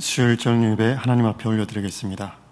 수요일 저녁 예배 하나님 앞에 올려드리겠습니다.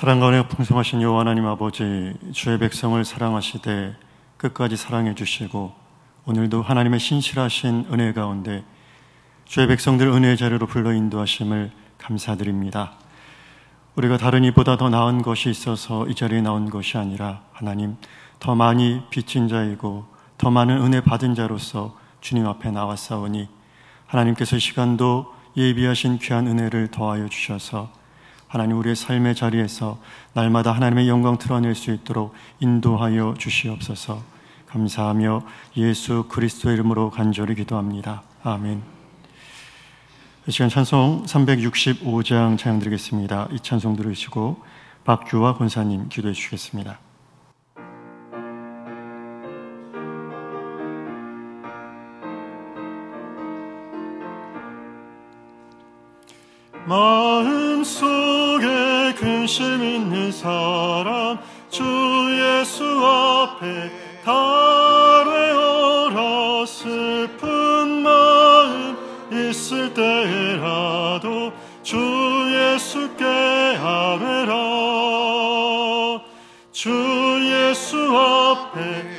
사랑 가운데 풍성하신 여호와 하나님 아버지 주의 백성을 사랑하시되 끝까지 사랑해 주시고 오늘도 하나님의 신실하신 은혜 가운데 주의 백성들 은혜의 자리로 불러 인도하심을 감사드립니다. 우리가 다른 이보다 더 나은 것이 있어서 이 자리에 나온 것이 아니라 하나님 더 많이 빚진 자이고 더 많은 은혜 받은 자로서 주님 앞에 나왔사오니 하나님께서 시간도 예비하신 귀한 은혜를 더하여 주셔서 하나님 우리의 삶의 자리에서 날마다 하나님의 영광 드러낼 수 있도록 인도하여 주시옵소서. 감사하며 예수 그리스도의 이름으로 간절히 기도합니다. 아멘. 이 시간 찬송 365장 찬양드리겠습니다. 이 찬송 들으시고 박주화 권사님 기도해 주시겠습니다. 마음속 진실 믿는 사람 주 예수 앞에 다뢰어라 슬픈 마음 있을 때라도 주 예수께 하뢰라주 예수 앞에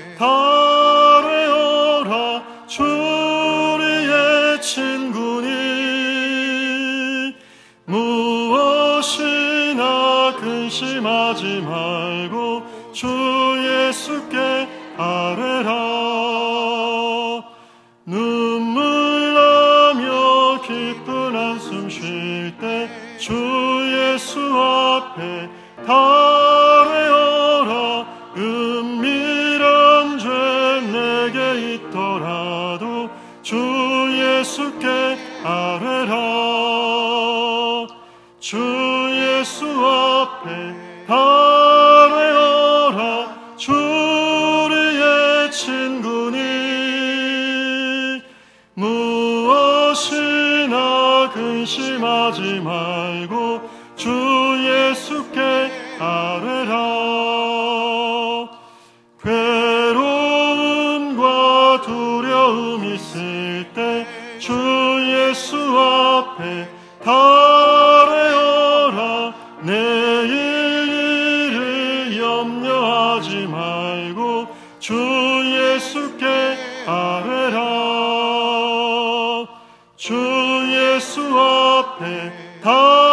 주 예수 앞에 다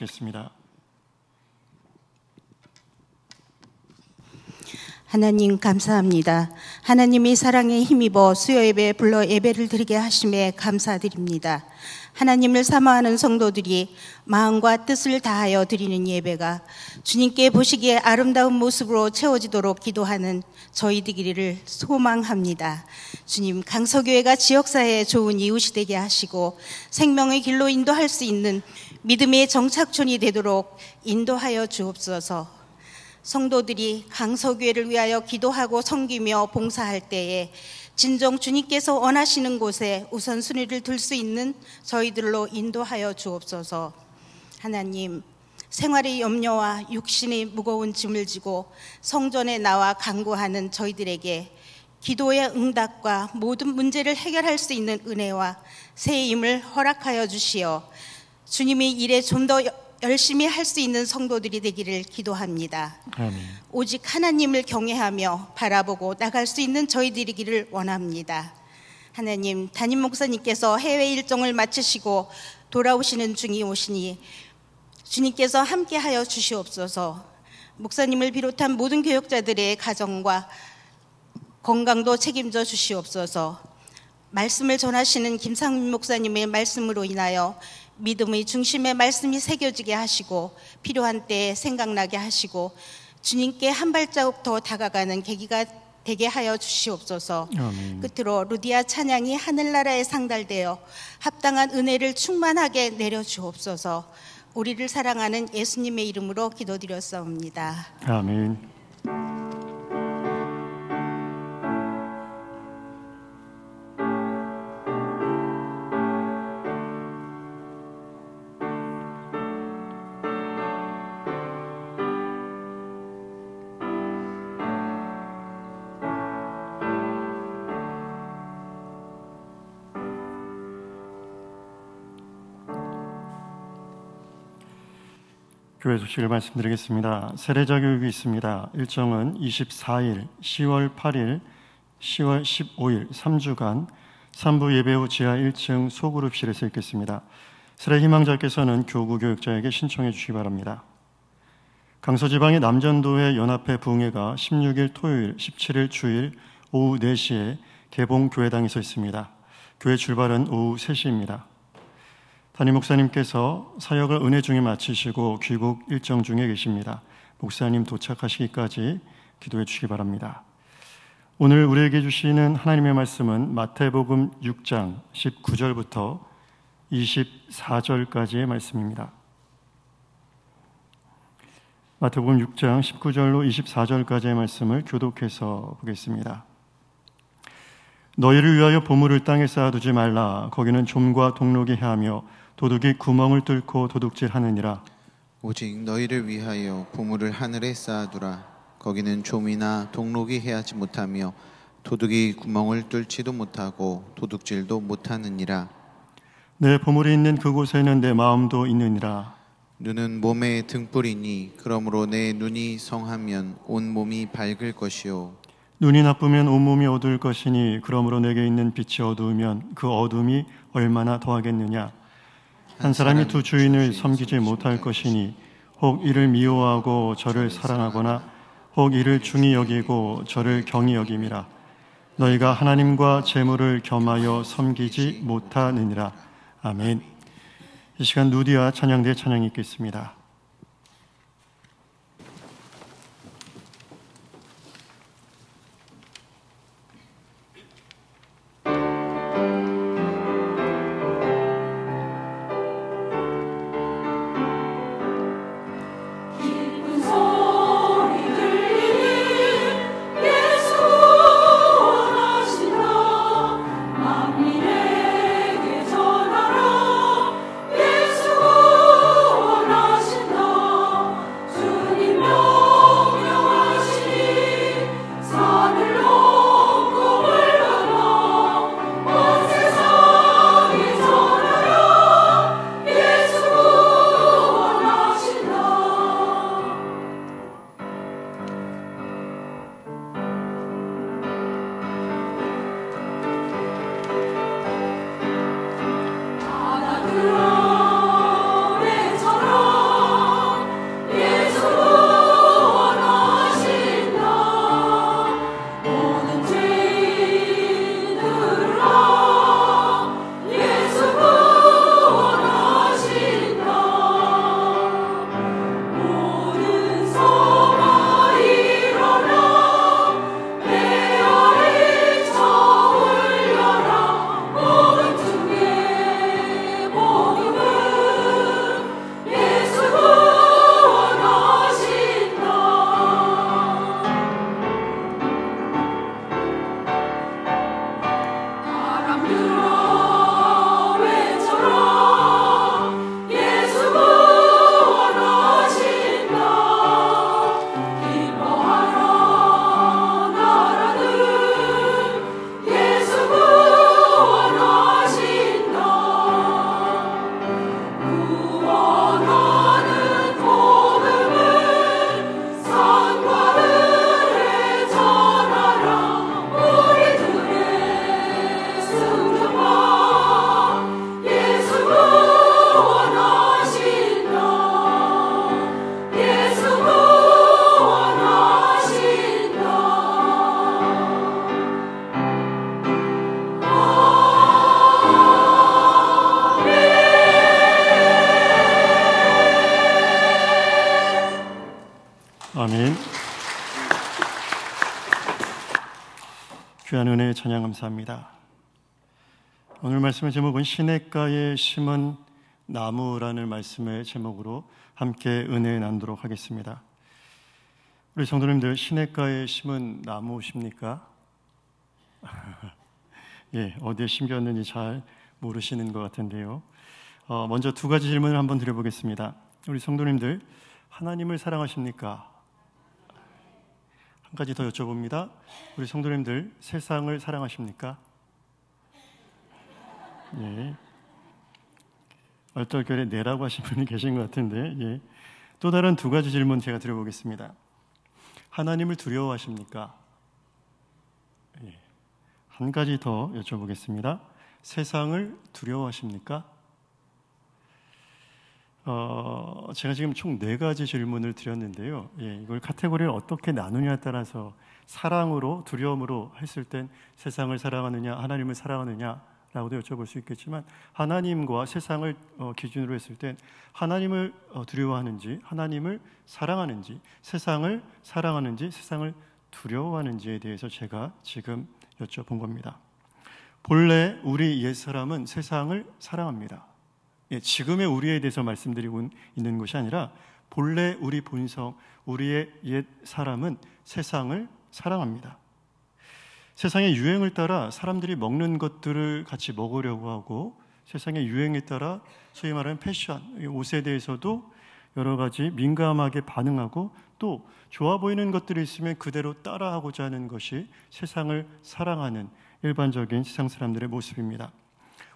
기도하시겠습니다. 하나님 감사합니다. 하나님이 사랑에 힘입어 수요 예배 불러 예배를 드리게 하심에 감사드립니다. 하나님을 사모하는 성도들이 마음과 뜻을 다하여 드리는 예배가 주님께 보시기에 아름다운 모습으로 채워지도록 기도하는 저희 드기를 소망합니다. 주님 강서교회가 지역사회에 좋은 이웃이 되게 하시고 생명의 길로 인도할 수 있는 믿음의 정착촌이 되도록 인도하여 주옵소서. 성도들이 강서교회를 위하여 기도하고 섬기며 봉사할 때에 진정 주님께서 원하시는 곳에 우선순위를 둘 수 있는 저희들로 인도하여 주옵소서. 하나님, 생활의 염려와 육신의 무거운 짐을 지고 성전에 나와 강구하는 저희들에게 기도의 응답과 모든 문제를 해결할 수 있는 은혜와 새 힘을 허락하여 주시어 주님이 일에 좀 더 열심히 할 수 있는 성도들이 되기를 기도합니다. 아멘. 오직 하나님을 경외하며 바라보고 나갈 수 있는 저희들이기를 원합니다. 하나님, 담임 목사님께서 해외 일정을 마치시고 돌아오시는 중이 오시니 주님께서 함께하여 주시옵소서. 목사님을 비롯한 모든 교역자들의 가정과 건강도 책임져 주시옵소서. 말씀을 전하시는 김상민 목사님의 말씀으로 인하여 믿음의 중심에 말씀이 새겨지게 하시고 필요한 때 생각나게 하시고 주님께 한 발자국 더 다가가는 계기가 되게 하여 주시옵소서. 아멘. 끝으로 루디아 찬양이 하늘나라에 상달되어 합당한 은혜를 충만하게 내려 주옵소서. 우리를 사랑하는 예수님의 이름으로 기도드렸사옵니다. 아멘. 교회 소식을 말씀드리겠습니다. 세례자 교육이 있습니다. 일정은 24일, 10월 8일, 10월 15일 3주간 3부 예배 후 지하 1층 소그룹실에서 있겠습니다. 세례 희망자께서는 교구 교육자에게 신청해 주시기 바랍니다. 강서지방의 남전도회 연합회 부흥회가 16일 토요일, 17일 주일 오후 4시에 개봉 교회당에서 있습니다. 교회 출발은 오후 3시입니다. 담임 목사님께서 사역을 은혜 중에 마치시고 귀국 일정 중에 계십니다. 목사님 도착하시기까지 기도해 주시기 바랍니다. 오늘 우리에게 주시는 하나님의 말씀은 마태복음 6장 19절부터 24절까지의 말씀입니다. 마태복음 6장 19절로 24절까지의 말씀을 교독해서 보겠습니다. 너희를 위하여 보물을 땅에 쌓아두지 말라. 거기는 좀과 동록이 해하며 도둑이 구멍을 뚫고 도둑질하느니라 오직 너희를 위하여 보물을 하늘에 쌓아두라 거기는 좀이나 동록이 해하지 못하며 도둑이 구멍을 뚫지도 못하고 도둑질도 못하느니라 내 보물이 있는 그곳에는 내 마음도 있느니라 눈은 몸의 등불이니 그러므로 내 눈이 성하면 온 몸이 밝을 것이요 눈이 나쁘면 온 몸이 어두울 것이니 그러므로 내게 있는 빛이 어두우면 그 어둠이 얼마나 더하겠느냐 한 사람이 두 주인을 섬기지 못할 것이니 혹 이를 미워하고 저를 사랑하거나 혹 이를 중히 여기고 저를 경히 여김이라 너희가 하나님과 재물을 겸하여 섬기지 못하느니라 아멘. 이 시간 누디와 찬양대 찬양이 있겠습니다. 귀한 은혜 찬양 감사합니다. 오늘 말씀의 제목은 시냇가에 심은 나무라는 말씀의 제목으로 함께 은혜 나누도록 하겠습니다. 우리 성도님들 시냇가에 심은 나무십니까? 예, 어디에 심겼는지 잘 모르시는 것 같은데요. 어, 먼저 두 가지 질문을 한번 드려보겠습니다. 우리 성도님들 하나님을 사랑하십니까? 한 가지 더 여쭤봅니다. 우리 성도님들 세상을 사랑하십니까? 예. 얼떨결에 내라고 하신 분이 계신 것 같은데, 예. 또 다른 두 가지 질문 제가 드려보겠습니다. 하나님을 두려워하십니까? 예. 한 가지 더 여쭤보겠습니다. 세상을 두려워하십니까? 어, 제가 지금 총 네 가지 질문을 드렸는데요. 예, 이걸 카테고리를 어떻게 나누냐에 따라서 사랑으로 두려움으로 했을 땐 세상을 사랑하느냐 하나님을 사랑하느냐라고도 여쭤볼 수 있겠지만 하나님과 세상을 어, 기준으로 했을 땐 하나님을 어, 두려워하는지 하나님을 사랑하는지 세상을 사랑하는지 세상을 두려워하는지에 대해서 제가 지금 여쭤본 겁니다. 본래 우리 옛 사람은 세상을 사랑합니다. 예, 지금의 우리에 대해서 말씀드리고 있는 것이 아니라 본래 우리 본성, 우리의 옛 사람은 세상을 사랑합니다. 세상의 유행을 따라 사람들이 먹는 것들을 같이 먹으려고 하고 세상의 유행에 따라 소위 말하는 패션, 옷에 대해서도 여러 가지 민감하게 반응하고 또 좋아 보이는 것들이 있으면 그대로 따라하고자 하는 것이 세상을 사랑하는 일반적인 세상 사람들의 모습입니다.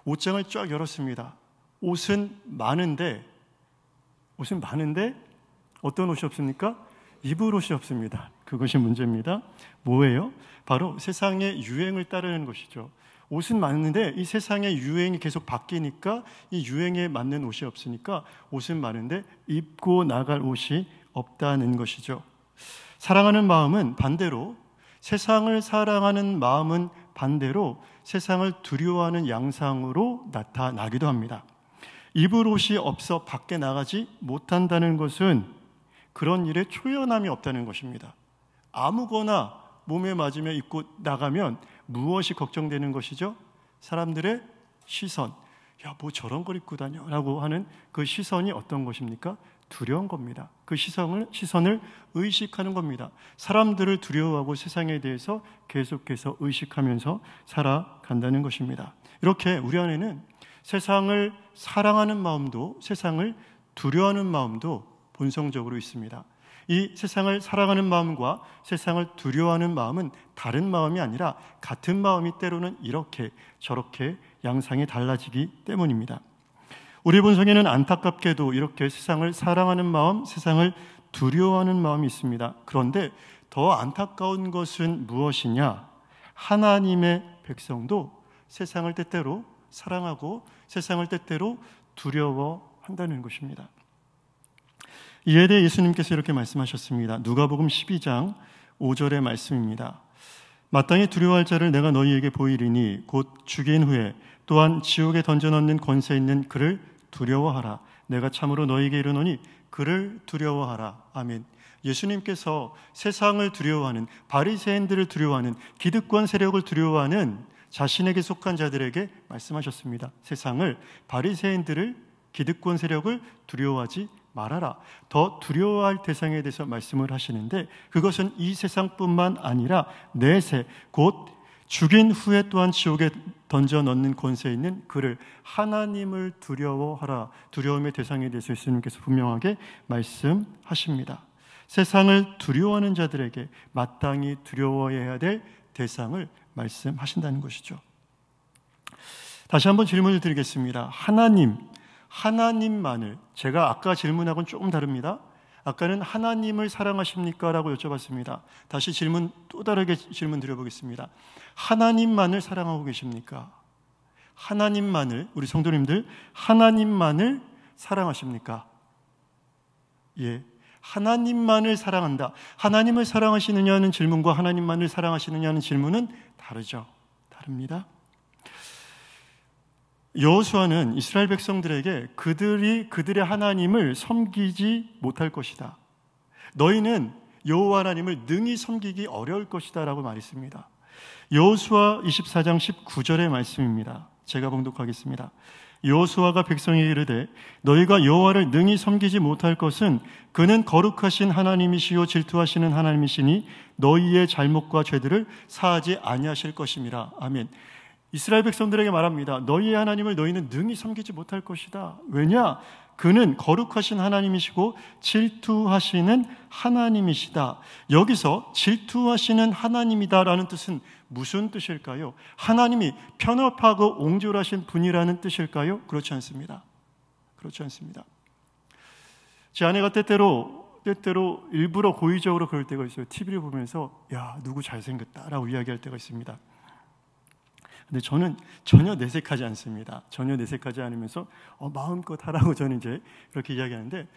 옷장을 쫙 열었습니다. 옷은 많은데, 옷은 많은데 어떤 옷이 없습니까? 입을 옷이 없습니다. 그것이 문제입니다. 뭐예요? 바로 세상의 유행을 따르는 것이죠. 옷은 많은데 이 세상의 유행이 계속 바뀌니까 이 유행에 맞는 옷이 없으니까 옷은 많은데 입고 나갈 옷이 없다는 것이죠. 사랑하는 마음은 반대로 세상을 사랑하는 마음은 반대로 세상을 두려워하는 양상으로 나타나기도 합니다. 입을 옷이 없어 밖에 나가지 못한다는 것은 그런 일에 초연함이 없다는 것입니다. 아무거나 몸에 맞으며 입고 나가면 무엇이 걱정되는 것이죠? 사람들의 시선. 야, 뭐 저런 걸 입고 다녀. 라고 하는 그 시선이 어떤 것입니까? 두려운 겁니다. 그 시선을, 시선을 의식하는 겁니다. 사람들을 두려워하고 세상에 대해서 계속해서 의식하면서 살아간다는 것입니다. 이렇게 우리 안에는 세상을 사랑하는 마음도 세상을 두려워하는 마음도 본성적으로 있습니다. 이 세상을 사랑하는 마음과 세상을 두려워하는 마음은 다른 마음이 아니라 같은 마음이 때로는 이렇게 저렇게 양상이 달라지기 때문입니다. 우리 본성에는 안타깝게도 이렇게 세상을 사랑하는 마음, 세상을 두려워하는 마음이 있습니다. 그런데 더 안타까운 것은 무엇이냐? 하나님의 백성도 세상을 때때로 사랑하고 세상을 때때로 두려워한다는 것입니다. 이에 대해 예수님께서 이렇게 말씀하셨습니다. 누가복음 12장 5절의 말씀입니다. 마땅히 두려워할 자를 내가 너희에게 보이리니 곧 죽인 후에 또한 지옥에 던져넣는 권세 있는 그를 두려워하라. 내가 참으로 너희에게 이르노니 그를 두려워하라. 아멘. 예수님께서 세상을 두려워하는 바리새인들을 두려워하는 기득권 세력을 두려워하는 자신에게 속한 자들에게 말씀하셨습니다. 세상을 바리새인들을 기득권 세력을 두려워하지 말아라. 더 두려워할 대상에 대해서 말씀을 하시는데 그것은 이 세상뿐만 아니라 내세 곧 죽인 후에 또한 지옥에 던져 넣는 권세 있는 그를 하나님을 두려워하라. 두려움의 대상에 대해서 예수님께서 분명하게 말씀하십니다. 세상을 두려워하는 자들에게 마땅히 두려워해야 될 대상을 말씀하신다는 것이죠. 다시 한번 질문을 드리겠습니다. 하나님, 하나님만을 제가 아까 질문하고는 조금 다릅니다. 아까는 하나님을 사랑하십니까? 라고 여쭤봤습니다. 다시 질문 또 다르게 질문 드려보겠습니다. 하나님만을 사랑하고 계십니까? 하나님만을 우리 성도님들 하나님만을 사랑하십니까? 예, 하나님만을 사랑한다. 하나님을 사랑하시느냐는 질문과 하나님만을 사랑하시느냐는 질문은 다르죠. 다릅니다. 여호수아는 이스라엘 백성들에게 그들이 그들의 하나님을 섬기지 못할 것이다. 너희는 여호와 하나님을 능히 섬기기 어려울 것이다라고 말했습니다. 여호수아 24장 19절의 말씀입니다. 제가 봉독하겠습니다. 여호수아가 백성에게 이르되 너희가 여호와를 능히 섬기지 못할 것은 그는 거룩하신 하나님이시요 질투하시는 하나님이시니 너희의 잘못과 죄들을 사하지 아니하실 것임이라. 아멘. 이스라엘 백성들에게 말합니다. 너희의 하나님을 너희는 능히 섬기지 못할 것이다. 왜냐? 그는 거룩하신 하나님이시고 질투하시는 하나님이시다. 여기서 질투하시는 하나님이다라는 뜻은 무슨 뜻일까요? 하나님이 편협하고 옹졸하신 분이라는 뜻일까요? 그렇지 않습니다. 그렇지 않습니다. 제 아내가 때때로 때때로 일부러 고의적으로 그럴 때가 있어요. TV를 보면서 야 누구 잘생겼다라고 이야기할 때가 있습니다. 근데 저는 전혀 내색하지 않습니다. 전혀 내색하지 않으면서 어, 마음껏 하라고 저는 이제 그렇게 이야기하는데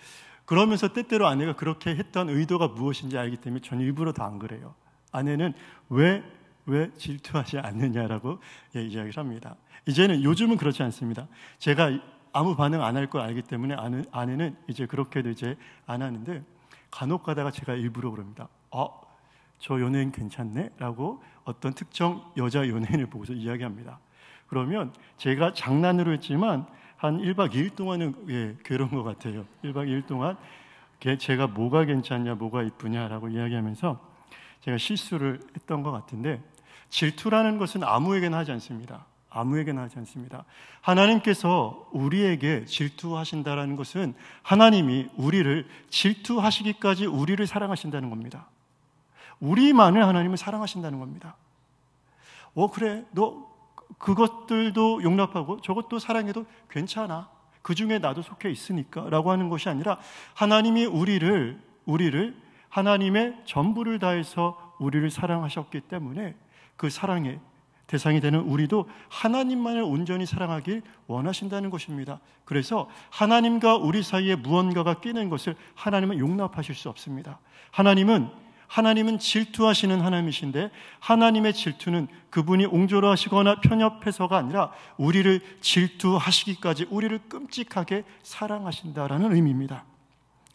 그러면서 때때로 아내가 그렇게 했던 의도가 무엇인지 알기 때문에 전 일부러 도안 그래요. 아내는 왜, 왜 질투하지 않느냐라고 예, 이야기를 합니다. 이제는 요즘은 그렇지 않습니다. 제가 아무 반응 안 할 걸 알기 때문에 아내, 아내는 이제 그렇게도 이제 안 하는데 간혹 가다가 제가 일부러 그럽니다. 아, 저 연예인 괜찮네? 라고 어떤 특정 여자 연예인을 보고서 이야기합니다. 그러면 제가 장난으로 했지만 한 1박 2일 동안은 예, 괴로운 것 같아요. 1박 2일 동안 제가 뭐가 괜찮냐, 뭐가 이쁘냐라고 이야기하면서 제가 실수를 했던 것 같은데 질투라는 것은 아무에게나 하지 않습니다. 아무에게나 하지 않습니다. 하나님께서 우리에게 질투하신다라는 것은 하나님이 우리를 질투하시기까지 우리를 사랑하신다는 겁니다. 우리만을 하나님을 사랑하신다는 겁니다. 어, 그래. 너 그것들도 용납하고 저것도 사랑해도 괜찮아. 그 중에 나도 속해 있으니까. 라고 하는 것이 아니라 하나님이 우리를, 우리를 하나님의 전부를 다해서 우리를 사랑하셨기 때문에 그 사랑의 대상이 되는 우리도 하나님만을 온전히 사랑하길 원하신다는 것입니다. 그래서 하나님과 우리 사이에 무언가가 끼는 것을 하나님은 용납하실 수 없습니다. 하나님은 하나님은 질투하시는 하나님이신데 하나님의 질투는 그분이 옹졸하시거나 편협해서가 아니라 우리를 질투하시기까지 우리를 끔찍하게 사랑하신다라는 의미입니다.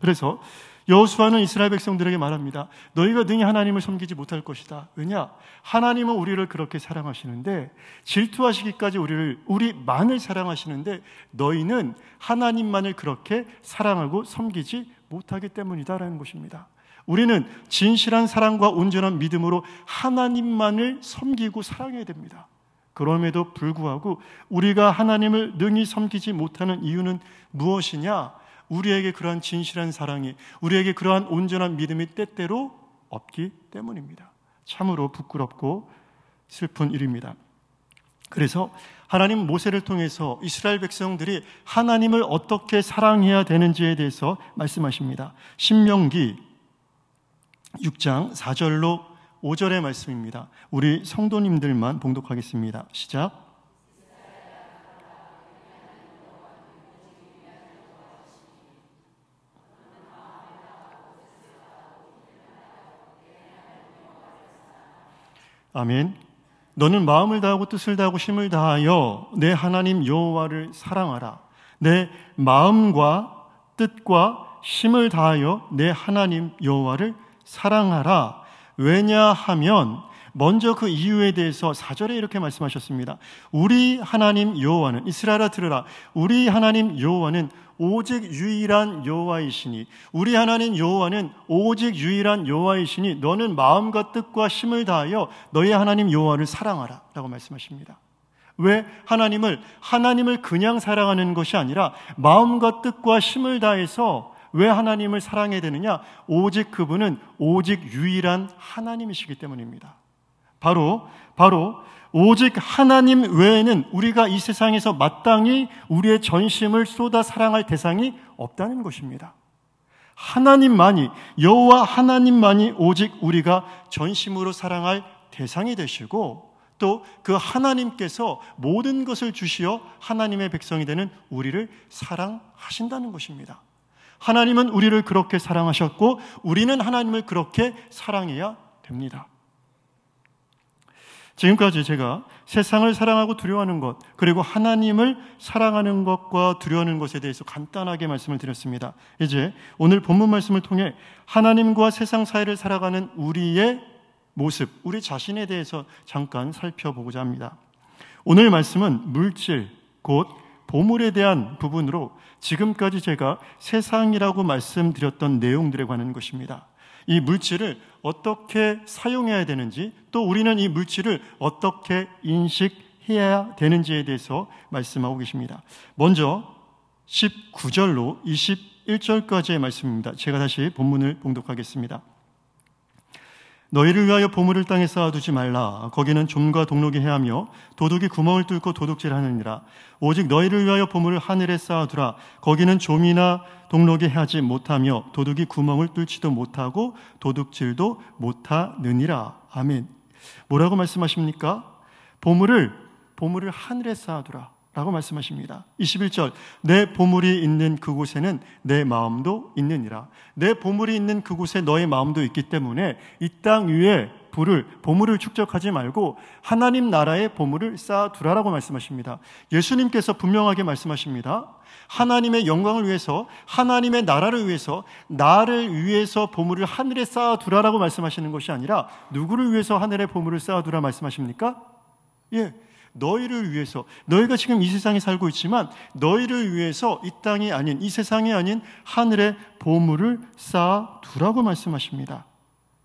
그래서 여호수아는 이스라엘 백성들에게 말합니다. 너희가 능히 하나님을 섬기지 못할 것이다. 왜냐? 하나님은 우리를 그렇게 사랑하시는데 질투하시기까지 우리를 우리만을 사랑하시는데 너희는 하나님만을 그렇게 사랑하고 섬기지 못하기 때문이다라는 것입니다. 우리는 진실한 사랑과 온전한 믿음으로 하나님만을 섬기고 사랑해야 됩니다. 그럼에도 불구하고 우리가 하나님을 능히 섬기지 못하는 이유는 무엇이냐? 우리에게 그러한 진실한 사랑이, 우리에게 그러한 온전한 믿음이 때때로 없기 때문입니다. 참으로 부끄럽고 슬픈 일입니다. 그래서 하나님 모세를 통해서 이스라엘 백성들이 하나님을 어떻게 사랑해야 되는지에 대해서 말씀하십니다. 신명기 6장 4절로 5절의 말씀입니다. 우리 성도님들만 봉독하겠습니다. 시작. 아멘. 너는 마음을 다하고 뜻을 다하고 힘을 다하여 내 하나님 여호와를 사랑하라. 내 마음과 뜻과 힘을 다하여 내 하나님 여호와를 사랑하라. 왜냐하면 먼저 그 이유에 대해서 사절에 이렇게 말씀하셨습니다. 우리 하나님 여호와는 이스라엘아 들으라. 우리 하나님 여호와는 오직 유일한 여호와이시니 우리 하나님 여호와는 오직 유일한 여호와이시니 너는 마음과 뜻과 힘을 다하여 너의 하나님 여호와를 사랑하라라고 말씀하십니다. 왜 하나님을 하나님을 그냥 사랑하는 것이 아니라 마음과 뜻과 힘을 다해서 왜 하나님을 사랑해야 되느냐? 오직 그분은 오직 유일한 하나님이시기 때문입니다. 바로, 바로, 오직 하나님 외에는 우리가 이 세상에서 마땅히 우리의 전심을 쏟아 사랑할 대상이 없다는 것입니다. 하나님만이 여호와 하나님만이 오직 우리가 전심으로 사랑할 대상이 되시고 또 그 하나님께서 모든 것을 주시어 하나님의 백성이 되는 우리를 사랑하신다는 것입니다. 하나님은 우리를 그렇게 사랑하셨고 우리는 하나님을 그렇게 사랑해야 됩니다. 지금까지 제가 세상을 사랑하고 두려워하는 것, 그리고 하나님을 사랑하는 것과 두려워하는 것에 대해서 간단하게 말씀을 드렸습니다. 이제 오늘 본문 말씀을 통해 하나님과 세상 사이를 살아가는 우리의 모습, 우리 자신에 대해서 잠깐 살펴보고자 합니다. 오늘 말씀은 물질, 곧 보물에 대한 부분으로 지금까지 제가 세상이라고 말씀드렸던 내용들에 관한 것입니다. 이 물질을 어떻게 사용해야 되는지 또 우리는 이 물질을 어떻게 인식해야 되는지에 대해서 말씀하고 계십니다. 먼저 19절로 21절까지의 말씀입니다. 제가 다시 본문을 봉독하겠습니다. 너희를 위하여 보물을 땅에 쌓아두지 말라. 거기는 좀과 동록이 해하며 도둑이 구멍을 뚫고 도둑질하느니라. 오직 너희를 위하여 보물을 하늘에 쌓아두라. 거기는 좀이나 동록이 해하지 못하며 도둑이 구멍을 뚫지도 못하고 도둑질도 못하느니라. 아멘. 뭐라고 말씀하십니까? 보물을 보물을 하늘에 쌓아두라. 라고 말씀하십니다. 21절, 내 보물이 있는 그곳에는 내 마음도 있느니라. 내 보물이 있는 그곳에 너의 마음도 있기 때문에 이 땅 위에 불을, 보물을 축적하지 말고 하나님 나라의 보물을 쌓아두라라고 말씀하십니다. 예수님께서 분명하게 말씀하십니다. 하나님의 영광을 위해서, 하나님의 나라를 위해서, 나를 위해서 보물을 하늘에 쌓아두라라고 말씀하시는 것이 아니라 누구를 위해서 하늘에 보물을 쌓아두라 말씀하십니까? 예. 너희를 위해서 너희가 지금 이 세상에 살고 있지만 너희를 위해서 이 땅이 아닌 이 세상이 아닌 하늘의 보물을 쌓아 두라고 말씀하십니다.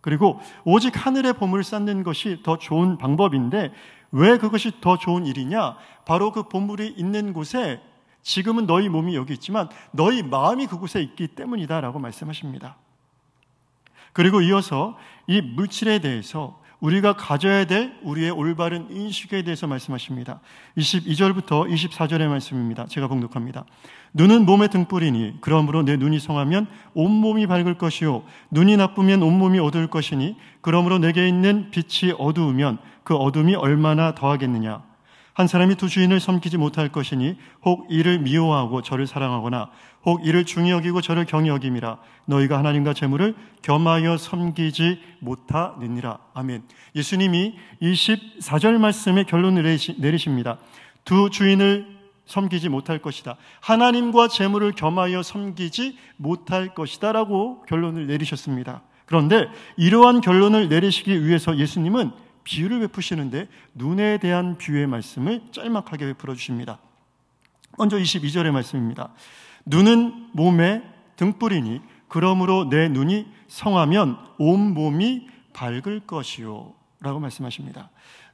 그리고 오직 하늘의 보물을 쌓는 것이 더 좋은 방법인데 왜 그것이 더 좋은 일이냐? 바로 그 보물이 있는 곳에 지금은 너희 몸이 여기 있지만 너희 마음이 그곳에 있기 때문이다라고 말씀하십니다. 그리고 이어서 이 물질에 대해서 우리가 가져야 될 우리의 올바른 인식에 대해서 말씀하십니다. 22절부터 24절의 말씀입니다. 제가 봉독합니다. 눈은 몸의 등불이니 그러므로 내 눈이 성하면 온몸이 밝을 것이요 눈이 나쁘면 온몸이 어두울 것이니 그러므로 내게 있는 빛이 어두우면 그 어둠이 얼마나 더하겠느냐 한 사람이 두 주인을 섬기지 못할 것이니 혹 이를 미워하고 저를 사랑하거나 혹 이를 중히 여기고 저를 경히 여김이라 너희가 하나님과 재물을 겸하여 섬기지 못하느니라. 아멘. 예수님이 24절 말씀의 결론을 내리십니다. 두 주인을 섬기지 못할 것이다. 하나님과 재물을 겸하여 섬기지 못할 것이다라고 결론을 내리셨습니다. 그런데 이러한 결론을 내리시기 위해서 예수님은 비유를 베푸시는데 눈에 대한 비유의 말씀을 짤막하게 베풀어 주십니다. 먼저 22절의 말씀입니다. 눈은 몸의 등불이니 그러므로 내 눈이 성하면 온 몸이 밝을 것이요 라고 말씀하십니다.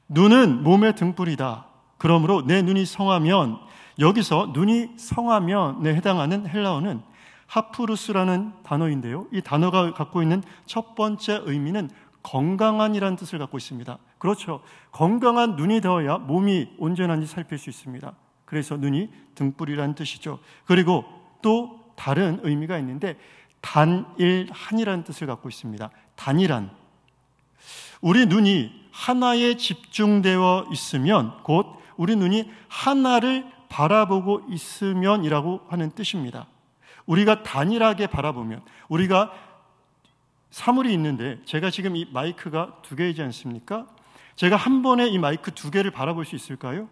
눈은 몸의 등불이다. 그러므로 내 눈이 성하면 여기서 눈이 성하면에 해당하는 헬라어는 하프루스라는 단어인데요. 이 단어가 갖고 있는 첫 번째 의미는 건강한이라는 뜻을 갖고 있습니다. 그렇죠. 건강한 눈이 되어야 몸이 온전한지 살필 수 있습니다. 그래서 눈이 등불이라는 뜻이죠. 그리고 또 다른 의미가 있는데 단일한이라는 뜻을 갖고 있습니다. 단일한. 우리 눈이 하나에 집중되어 있으면 곧 우리 눈이 하나를 바라보고 있으면이라고 하는 뜻입니다. 우리가 단일하게 바라보면 우리가 사물이 있는데 제가 지금 이 마이크가 두 개이지 않습니까? 제가 한 번에 이 마이크 두 개를 바라볼 수 있을까요?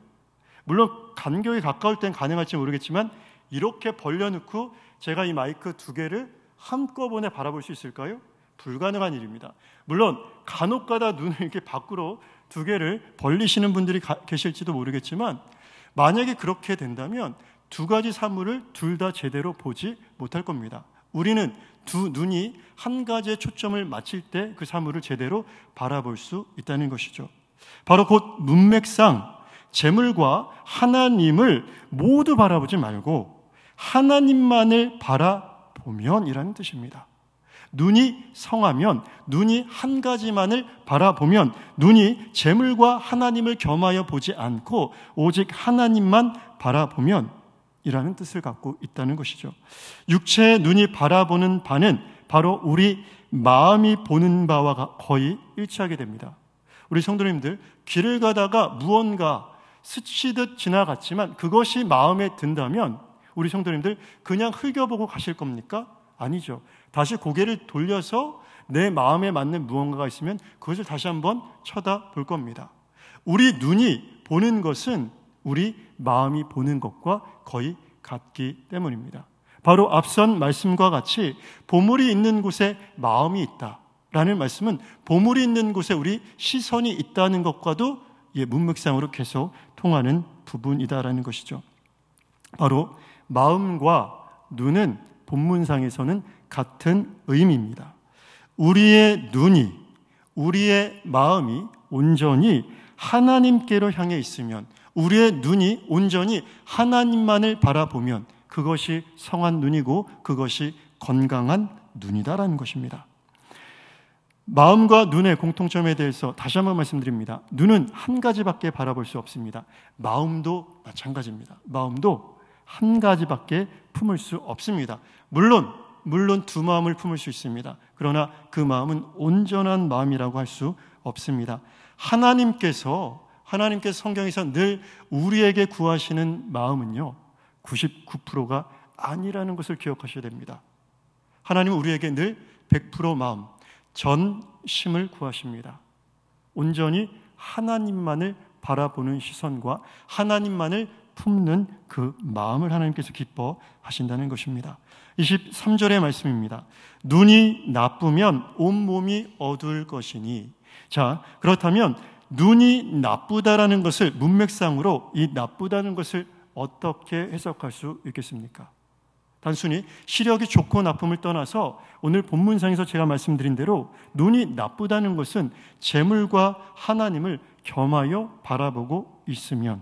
물론 간격이 가까울 땐 가능할지 모르겠지만 이렇게 벌려놓고 제가 이 마이크 두 개를 한꺼번에 바라볼 수 있을까요? 불가능한 일입니다. 물론 간혹가다 눈을 이렇게 밖으로 두 개를 벌리시는 분들이 가, 계실지도 모르겠지만 만약에 그렇게 된다면 두 가지 사물을 둘 다 제대로 보지 못할 겁니다. 우리는 두 눈이 한가지의 초점을 맞출 때그 사물을 제대로 바라볼 수 있다는 것이죠. 바로 곧 문맥상 재물과 하나님을 모두 바라보지 말고 하나님만을 바라보면이라는 뜻입니다. 눈이 성하면, 눈이 한 가지만을 바라보면, 눈이 재물과 하나님을 겸하여 보지 않고 오직 하나님만 바라보면 이라는 뜻을 갖고 있다는 것이죠. 육체의 눈이 바라보는 바는 바로 우리 마음이 보는 바와 거의 일치하게 됩니다. 우리 성도님들, 길을 가다가 무언가 스치듯 지나갔지만 그것이 마음에 든다면 우리 성도님들 그냥 흘겨보고 가실 겁니까? 아니죠. 다시 고개를 돌려서 내 마음에 맞는 무언가가 있으면 그것을 다시 한번 쳐다볼 겁니다. 우리 눈이 보는 것은 우리 마음이 보는 것과 거의 같기 때문입니다. 바로 앞선 말씀과 같이 보물이 있는 곳에 마음이 있다. 라는 말씀은 보물이 있는 곳에 우리 시선이 있다는 것과도 예, 문맥상으로 계속 통하는 부분이다라는 것이죠. 바로 마음과 눈은 본문상에서는 같은 의미입니다. 우리의 눈이, 우리의 마음이 온전히 하나님께로 향해 있으면 우리의 눈이 온전히 하나님만을 바라보면 그것이 성한 눈이고 그것이 건강한 눈이다라는 것입니다. 마음과 눈의 공통점에 대해서 다시 한번 말씀드립니다. 눈은 한 가지밖에 바라볼 수 없습니다. 마음도 마찬가지입니다. 마음도 한 가지밖에 품을 수 없습니다. 물론, 물론 두 마음을 품을 수 있습니다. 그러나 그 마음은 온전한 마음이라고 할 수 없습니다. 하나님께서 하나님께서 성경에서 늘 우리에게 구하시는 마음은요, 99%가 아니라는 것을 기억하셔야 됩니다. 하나님은 우리에게 늘 100% 마음, 전심을 구하십니다. 온전히 하나님만을 바라보는 시선과 하나님만을 품는 그 마음을 하나님께서 기뻐하신다는 것입니다. 23절의 말씀입니다. 눈이 나쁘면 온몸이 어두울 것이니. 자, 그렇다면 눈이 나쁘다라는 것을 문맥상으로 이 나쁘다는 것을 어떻게 해석할 수 있겠습니까? 단순히 시력이 좋고 나쁨을 떠나서 오늘 본문상에서 제가 말씀드린 대로 눈이 나쁘다는 것은 재물과 하나님을 겸하여 바라보고 있으면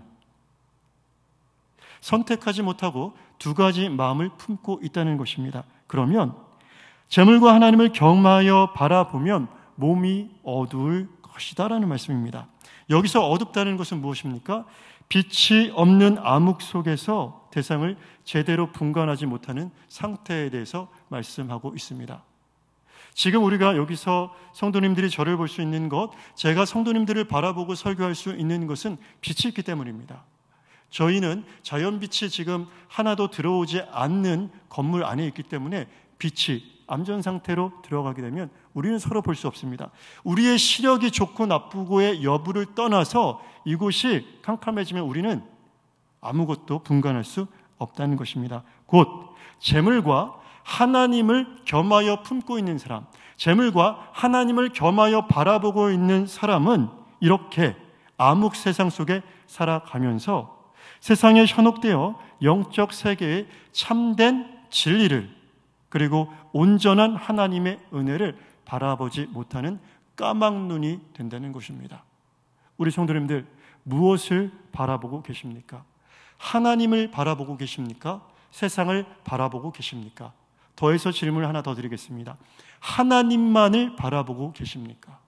선택하지 못하고 두 가지 마음을 품고 있다는 것입니다. 그러면 재물과 하나님을 겸하여 바라보면 몸이 어두울 것이다라는 말씀입니다. 여기서 어둡다는 것은 무엇입니까? 빛이 없는 암흑 속에서 대상을 제대로 분간하지 못하는 상태에 대해서 말씀하고 있습니다. 지금 우리가 여기서 성도님들이 저를 볼 수 있는 것, 제가 성도님들을 바라보고 설교할 수 있는 것은 빛이 있기 때문입니다. 저희는 자연빛이 지금 하나도 들어오지 않는 건물 안에 있기 때문에 빛이 암전 상태로 들어가게 되면 우리는 서로 볼 수 없습니다. 우리의 시력이 좋고 나쁘고의 여부를 떠나서 이곳이 캄캄해지면 우리는 아무것도 분간할 수 없다는 것입니다. 곧 재물과 하나님을 겸하여 품고 있는 사람, 재물과 하나님을 겸하여 바라보고 있는 사람은 이렇게 암흑 세상 속에 살아가면서 세상에 현혹되어 영적 세계에 참된 진리를 그리고 온전한 하나님의 은혜를 바라보지 못하는 까막눈이 된다는 것입니다. 우리 성도님들, 무엇을 바라보고 계십니까? 하나님을 바라보고 계십니까? 세상을 바라보고 계십니까? 더해서 질문을 하나 더 드리겠습니다. 하나님만을 바라보고 계십니까?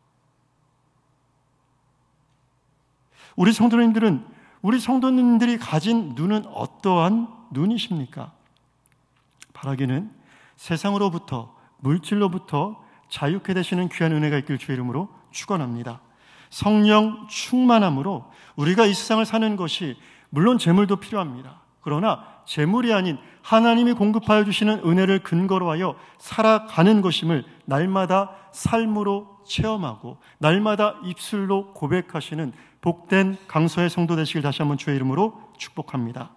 우리 성도님들은 우리 성도님들이 가진 눈은 어떠한 눈이십니까? 바라기는 세상으로부터 물질로부터 자유케 되시는 귀한 은혜가 있길 주의 이름으로 축원합니다. 성령 충만함으로 우리가 이 세상을 사는 것이 물론 재물도 필요합니다. 그러나 재물이 아닌 하나님이 공급하여 주시는 은혜를 근거로 하여 살아가는 것임을 날마다 삶으로 체험하고 날마다 입술로 고백하시는 복된 강서의 성도 되시길 다시 한번 주의 이름으로 축복합니다.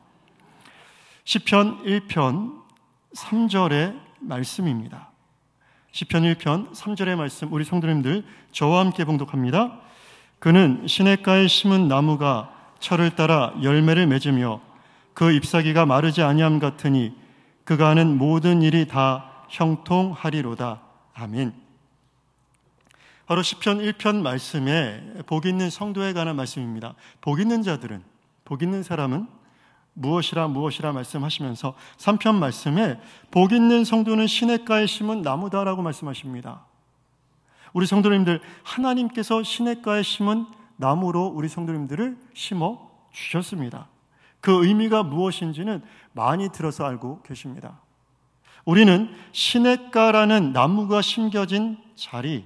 시편 1편 3절에 말씀입니다. 시편 1편 3절의 말씀 우리 성도님들 저와 함께 봉독합니다. 그는 시냇가에 심은 나무가 철을 따라 열매를 맺으며 그 잎사귀가 마르지 아니함 같으니 그가 하는 모든 일이 다 형통하리로다. 아멘. 바로 시편 1편 말씀에 복 있는 성도에 관한 말씀입니다. 복 있는 자들은 복 있는 사람은 무엇이라 무엇이라 말씀하시면서 3편 말씀에 복 있는 성도는 시냇가에 심은 나무다라고 말씀하십니다. 우리 성도님들 하나님께서 시냇가에 심은 나무로 우리 성도님들을 심어 주셨습니다. 그 의미가 무엇인지는 많이 들어서 알고 계십니다. 우리는 시냇가라는 나무가 심겨진 자리,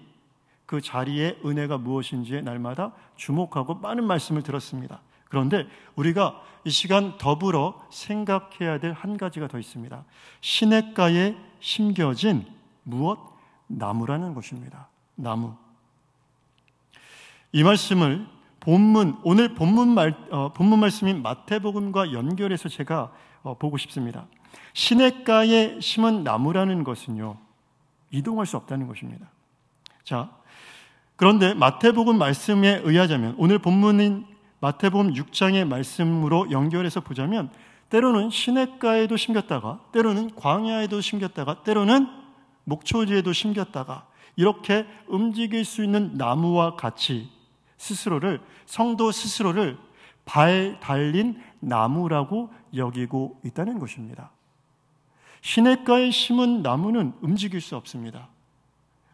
그 자리의 은혜가 무엇인지에 날마다 주목하고 많은 말씀을 들었습니다. 그런데 우리가 이 시간 더불어 생각해야 될 한 가지가 더 있습니다. 시냇가에 심겨진 무엇? 나무라는 것입니다. 나무. 이 말씀을 본문 오늘 본문 말 어, 본문 말씀인 마태복음과 연결해서 제가 어, 보고 싶습니다. 시냇가에 심은 나무라는 것은요 이동할 수 없다는 것입니다. 자 그런데 마태복음 말씀에 의하자면 오늘 본문인 마태복음 6장의 말씀으로 연결해서 보자면 때로는 시냇가에도 심겼다가 때로는 광야에도 심겼다가 때로는 목초지에도 심겼다가 이렇게 움직일 수 있는 나무와 같이 스스로를 성도 스스로를 발 달린 나무라고 여기고 있다는 것입니다. 시냇가에 심은 나무는 움직일 수 없습니다.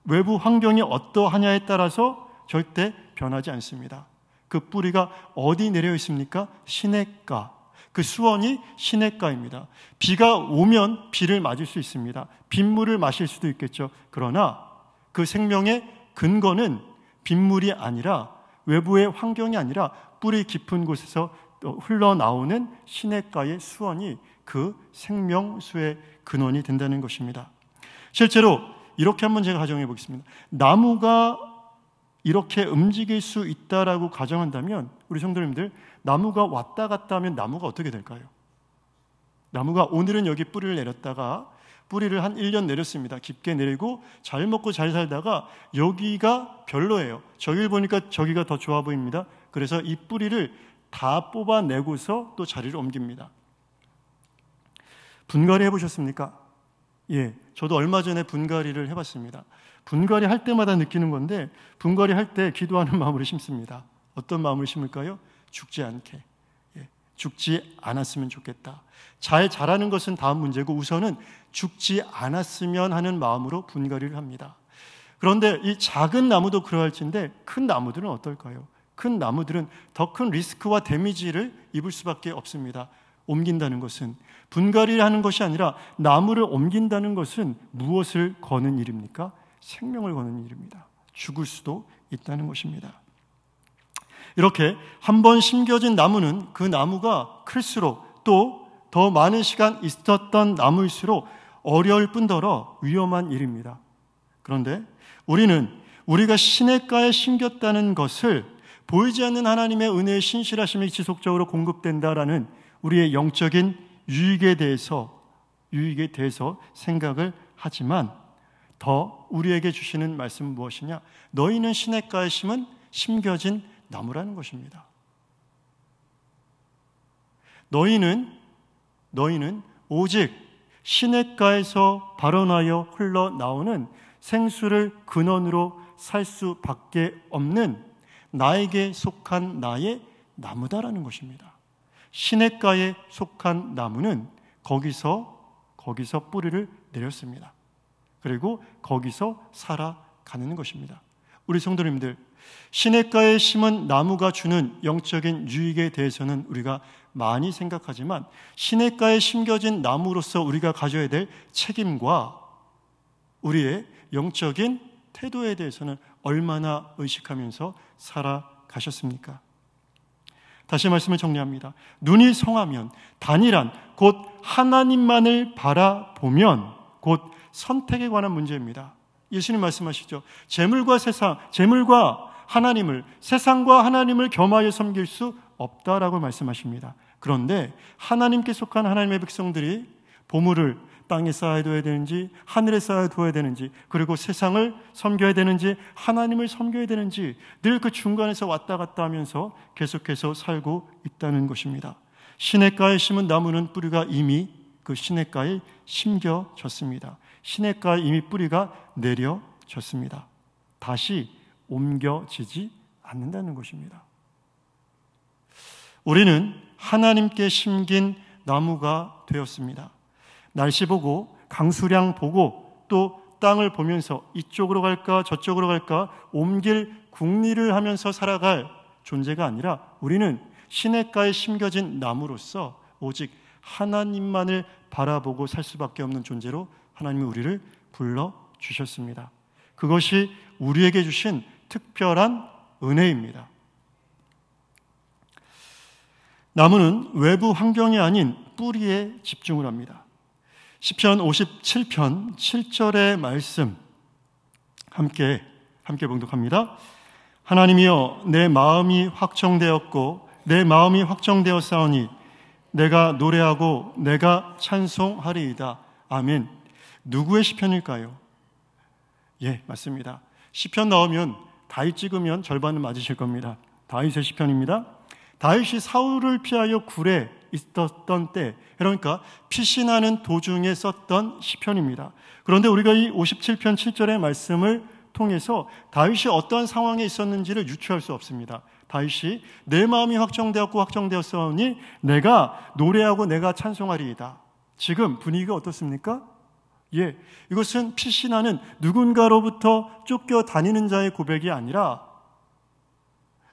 외부 환경이 어떠하냐에 따라서 절대 변하지 않습니다. 그 뿌리가 어디 내려 있습니까? 시냇가. 그 수원이 시냇가입니다. 비가 오면 비를 맞을 수 있습니다. 빗물을 마실 수도 있겠죠. 그러나 그 생명의 근거는 빗물이 아니라 외부의 환경이 아니라 뿌리 깊은 곳에서 흘러나오는 시냇가의 수원이 그 생명수의 근원이 된다는 것입니다. 실제로 이렇게 한번 제가 가정해 보겠습니다. 나무가 이렇게 움직일 수 있다라고 가정한다면 우리 성도님들 나무가 왔다 갔다 하면 나무가 어떻게 될까요? 나무가 오늘은 여기 뿌리를 내렸다가 뿌리를 한 1년 내렸습니다. 깊게 내리고 잘 먹고 잘 살다가 여기가 별로예요. 저길 보니까 저기가 더 좋아 보입니다. 그래서 이 뿌리를 다 뽑아내고서 또 자리를 옮깁니다. 분갈이 해보셨습니까? 예, 저도 얼마 전에 분갈이를 해봤습니다. 분갈이 할 때마다 느끼는 건데 분갈이 할 때 기도하는 마음으로 심습니다. 어떤 마음을 심을까요? 죽지 않게. 예, 죽지 않았으면 좋겠다. 잘 자라는 것은 다음 문제고 우선은 죽지 않았으면 하는 마음으로 분갈이를 합니다. 그런데 이 작은 나무도 그러할진데 큰 나무들은 어떨까요? 큰 나무들은 더 큰 리스크와 데미지를 입을 수밖에 없습니다. 옮긴다는 것은 분갈이를 하는 것이 아니라 나무를 옮긴다는 것은 무엇을 거는 일입니까? 생명을 거는 일입니다. 죽을 수도 있다는 것입니다. 이렇게 한 번 심겨진 나무는 그 나무가 클수록 또 더 많은 시간 있었던 나무일수록 어려울 뿐더러 위험한 일입니다. 그런데 우리는 우리가 시냇가에 심겼다는 것을 보이지 않는 하나님의 은혜의 신실하심이 지속적으로 공급된다라는 우리의 영적인 유익에 대해서 유익에 대해서 생각을 하지만 더 우리에게 주시는 말씀 은 무엇이냐? 너희는 시냇가에 심은 심겨진 나무라는 것입니다. 너희는 너희는 오직 시냇가에서 발원하여 흘러나오는 생수를 근원으로 살 수밖에 없는 나에게 속한 나의 나무다라는 것입니다. 시냇가에 속한 나무는 거기서 거기서 뿌리를 내렸습니다. 그리고 거기서 살아가는 것입니다. 우리 성도님들, 시냇가에 심은 나무가 주는 영적인 유익에 대해서는 우리가 많이 생각하지만 시냇가에 심겨진 나무로서 우리가 가져야 될 책임과 우리의 영적인 태도에 대해서는 얼마나 의식하면서 살아가셨습니까? 다시 말씀을 정리합니다. 눈이 성하면 단일한 곧 하나님만을 바라보면 곧 선택에 관한 문제입니다. 예수님 말씀하시죠. 재물과 세상, 재물과 하나님을, 세상과 하나님을 겸하여 섬길 수 없다라고 말씀하십니다. 그런데 하나님께 속한 하나님의 백성들이 보물을 땅에 쌓아둬야 되는지, 하늘에 쌓아둬야 되는지, 그리고 세상을 섬겨야 되는지, 하나님을 섬겨야 되는지, 늘 그 중간에서 왔다 갔다 하면서 계속해서 살고 있다는 것입니다. 시냇가에 심은 나무는 뿌리가 이미 그 시냇가에 심겨졌습니다. 시냇가 이미 뿌리가 내려졌습니다. 다시 옮겨지지 않는다는 것입니다. 우리는 하나님께 심긴 나무가 되었습니다. 날씨 보고 강수량 보고 또 땅을 보면서 이쪽으로 갈까 저쪽으로 갈까 옮길 궁리를 하면서 살아갈 존재가 아니라 우리는 시냇가에 심겨진 나무로서 오직 하나님만을 바라보고 살 수밖에 없는 존재로 하나님이 우리를 불러 주셨습니다. 그것이 우리에게 주신 특별한 은혜입니다. 나무는 외부 환경이 아닌 뿌리에 집중을 합니다. 10편 57편 7절의 말씀 함께 함께 봉독합니다. 하나님이여 내 마음이 확정되었고 내 마음이 확정되었사오니 내가 노래하고 내가 찬송하리이다. 아멘. 누구의 시편일까요? 예, 맞습니다. 시편 나오면 다윗 찍으면 절반은 맞으실 겁니다. 다윗의 시편입니다. 다윗이 사울을 피하여 굴에 있었던 때, 그러니까 피신하는 도중에 썼던 시편입니다. 그런데 우리가 이 57편 7절의 말씀을 통해서 다윗이 어떤 상황에 있었는지를 유추할 수 없습니다. 다윗이 내 마음이 확정되었고 확정되었사오니 내가 노래하고 내가 찬송하리이다. 지금 분위기가 어떻습니까? 예, 이것은 피신하는 누군가로부터 쫓겨 다니는 자의 고백이 아니라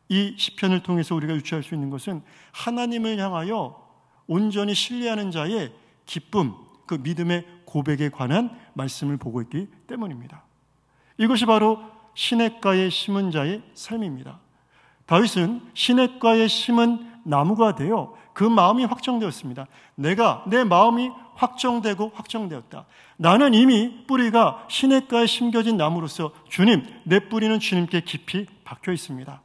이 시편을 통해서 우리가 유추할 수 있는 것은 하나님을 향하여 온전히 신뢰하는 자의 기쁨, 그 믿음의 고백에 관한 말씀을 보고 있기 때문입니다. 이것이 바로 시냇가에 심은 자의 삶입니다. 다윗은 시냇가에 심은 나무가 되어 그 마음이 확정되었습니다. 내가 내 마음이 확정되고 확정되었다. 나는 이미 뿌리가 시냇가에 심겨진 나무로서 주님, 내 뿌리는 주님께 깊이 박혀 있습니다.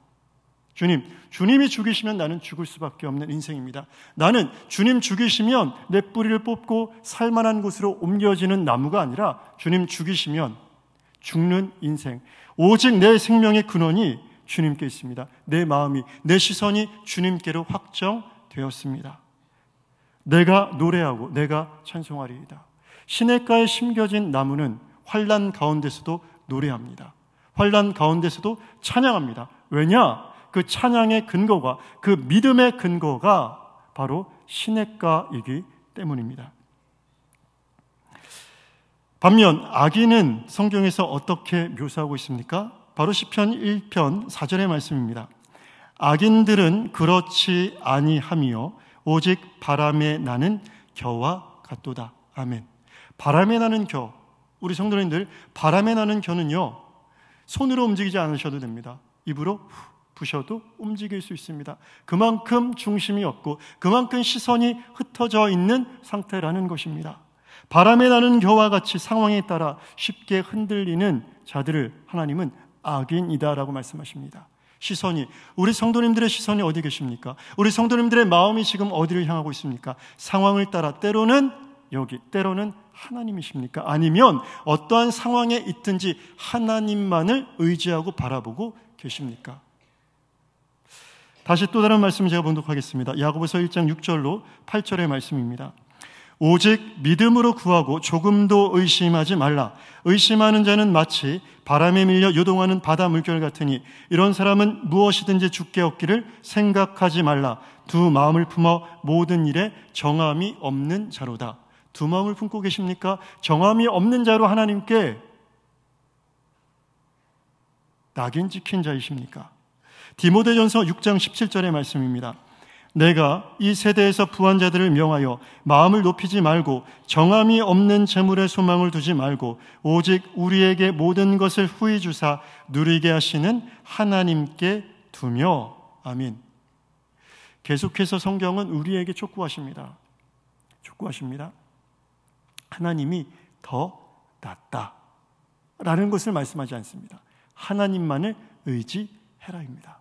주님, 주님이 죽이시면 나는 죽을 수밖에 없는 인생입니다. 나는 주님 죽이시면 내 뿌리를 뽑고 살만한 곳으로 옮겨지는 나무가 아니라 주님 죽이시면 죽는 인생. 오직 내 생명의 근원이 주님께 있습니다. 내 마음이, 내 시선이 주님께로 확정되었습니다. 내가 노래하고 내가 찬송하리이다. 시냇가에 심겨진 나무는 환란 가운데서도 노래합니다. 환란 가운데서도 찬양합니다. 왜냐? 그 찬양의 근거가 그 믿음의 근거가 바로 시냇가이기 때문입니다. 반면 악인은 성경에서 어떻게 묘사하고 있습니까? 바로 시편 1편 4절의 말씀입니다. 악인들은 그렇지 아니하며 오직 바람에 나는 겨와 같도다. 아멘. 바람에 나는 겨. 우리 성도님들 바람에 나는 겨는요. 손으로 움직이지 않으셔도 됩니다. 입으로 부셔도 움직일 수 있습니다. 그만큼 중심이 없고 그만큼 시선이 흩어져 있는 상태라는 것입니다. 바람에 나는 겨와 같이 상황에 따라 쉽게 흔들리는 자들을 하나님은 악인이다라고 말씀하십니다. 시선이 우리 성도님들의 시선이 어디 계십니까? 우리 성도님들의 마음이 지금 어디를 향하고 있습니까? 상황을 따라 때로는 여기, 때로는 하나님이십니까? 아니면 어떠한 상황에 있든지 하나님만을 의지하고 바라보고 계십니까? 다시 또 다른 말씀 을 제가 번독하겠습니다. 야고보서 1장 6절로 8절의 말씀입니다. 오직 믿음으로 구하고 조금도 의심하지 말라. 의심하는 자는 마치 바람에 밀려 요동하는 바다 물결 같으니 이런 사람은 무엇이든지 죽게 얻기를 생각하지 말라. 두 마음을 품어 모든 일에 정함이 없는 자로다. 두 마음을 품고 계십니까? 정함이 없는 자로 하나님께 낙인 찍힌 자이십니까? 디모데전서 6장 17절의 말씀입니다. 내가 이 세대에서 부한자들을 명하여 마음을 높이지 말고 정함이 없는 재물에 소망을 두지 말고 오직 우리에게 모든 것을 후히 주사 누리게 하시는 하나님께 두며 아민. 계속해서 성경은 우리에게 촉구하십니다. 촉구하십니다. 하나님이 더 낫다. 라는 것을 말씀하지 않습니다. 하나님만을 의지해라입니다.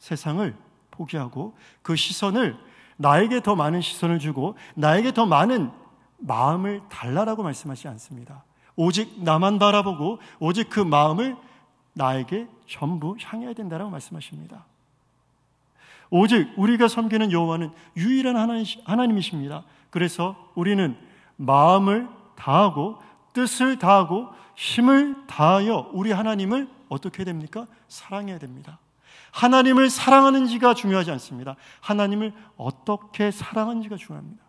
세상을 포기하고 그 시선을 나에게 더 많은 시선을 주고 나에게 더 많은 마음을 달라라고 말씀하지 않습니다. 오직 나만 바라보고 오직 그 마음을 나에게 전부 향해야 된다라고 말씀하십니다. 오직 우리가 섬기는 여호와는 유일한 하나님이십니다. 그래서 우리는 마음을 다하고 뜻을 다하고 힘을 다하여 우리 하나님을 어떻게 됩니까? 사랑해야 됩니다. 하나님을 사랑하는지가 중요하지 않습니다. 하나님을 어떻게 사랑하는지가 중요합니다.